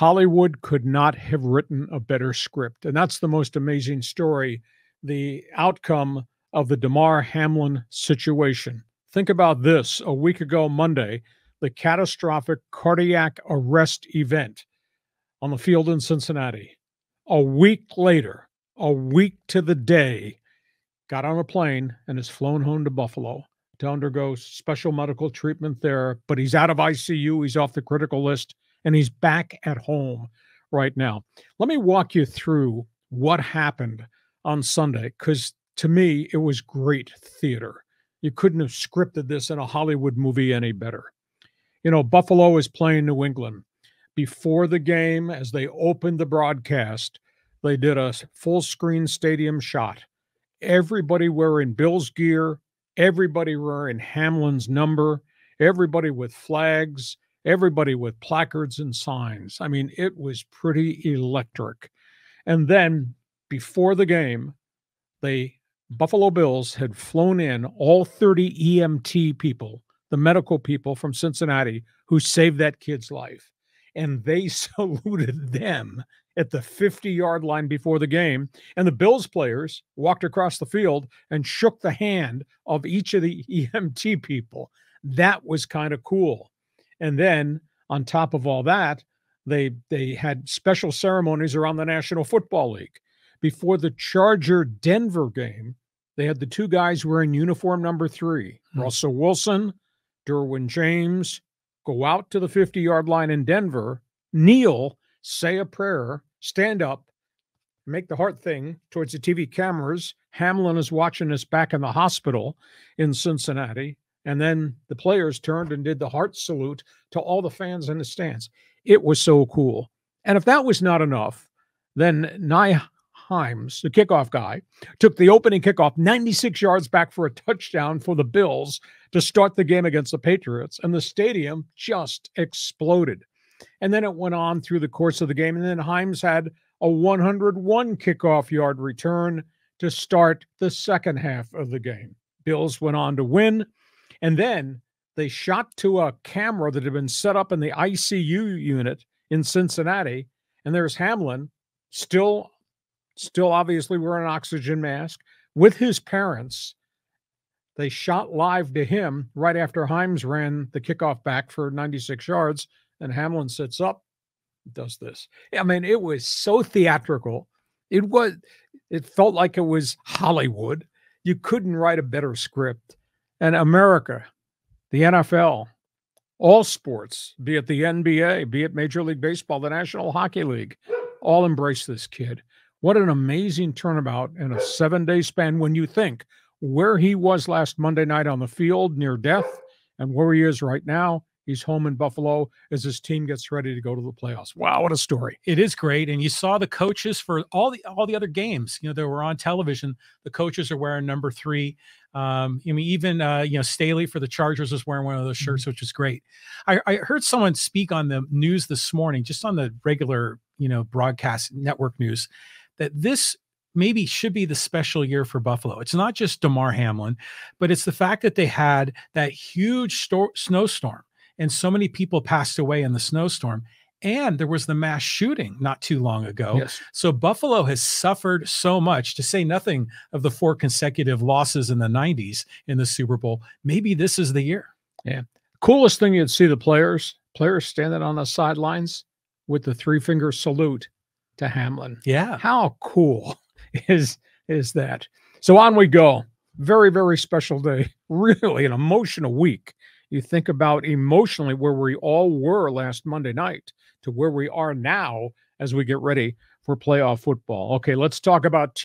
Hollywood could not have written a better script. And that's the most amazing story the outcome of the DeMar Hamlin situation. Think about this a week ago, Monday, the catastrophic cardiac arrest event on the field in Cincinnati. A week later, a week to the day, got on a plane and is flown home to Buffalo to undergo special medical treatment there. But he's out of ICU, he's off the critical list and he's back at home right now. Let me walk you through what happened on Sunday, because to me, it was great theater. You couldn't have scripted this in a Hollywood movie any better. You know, Buffalo is playing New England. Before the game, as they opened the broadcast, they did a full screen stadium shot. Everybody wearing Bill's gear, everybody wearing Hamlin's number, everybody with flags, everybody with placards and signs. I mean, it was pretty electric. And then before the game, the Buffalo Bills had flown in all 30 EMT people, the medical people from Cincinnati who saved that kid's life. And they saluted them at the 50 yard line before the game. And the Bills players walked across the field and shook the hand of each of the EMT people. That was kind of cool. And then on top of all that, they they had special ceremonies around the National Football League. Before the Charger Denver game, they had the two guys wearing uniform number 3 hmm. Russell Wilson, Derwin James, go out to the 50 yard line in Denver, kneel, say a prayer, stand up, make the heart thing towards the TV cameras. Hamlin is watching us back in the hospital in Cincinnati. And then the players turned and did the heart salute to all the fans in the stands. It was so cool. And if that was not enough, then Himes, the kickoff guy, took the opening kickoff 96 yards back for a touchdown for the Bills to start the game against the Patriots. And the stadium just exploded. And then it went on through the course of the game. And then Himes had a 101 kickoff yard return to start the second half of the game. Bills went on to win. And then they shot to a camera that had been set up in the ICU unit in Cincinnati. And there's Hamlin, still, still obviously wearing an oxygen mask with his parents. They shot live to him right after Himes ran the kickoff back for 96 yards. And Hamlin sits up, does this. I mean, it was so theatrical. It was, it felt like it was Hollywood. You couldn't write a better script and America, the NFL, all sports, be it the NBA, be it Major League Baseball, the National Hockey League, all embrace this kid. What an amazing turnabout in a seven day span when you think where he was last Monday night on the field near death and where he is right now. He's home in Buffalo as his team gets ready to go to the playoffs. Wow, what a story! It is great, and you saw the coaches for all the all the other games. You know, they were on television. The coaches are wearing number three. Um, I mean, even uh, you know Staley for the Chargers is wearing one of those mm-hmm. shirts, which is great. I, I heard someone speak on the news this morning, just on the regular you know broadcast network news, that this maybe should be the special year for Buffalo. It's not just DeMar Hamlin, but it's the fact that they had that huge sto- snowstorm and so many people passed away in the snowstorm and there was the mass shooting not too long ago. Yes. So Buffalo has suffered so much, to say nothing of the four consecutive losses in the 90s in the Super Bowl. Maybe this is the year. Yeah. Coolest thing you'd see the players, players standing on the sidelines with the three finger salute to Hamlin. Yeah. How cool is is that? So on we go. Very, very special day. Really an emotional week you think about emotionally where we all were last Monday night to where we are now as we get ready for playoff football. Okay, let's talk about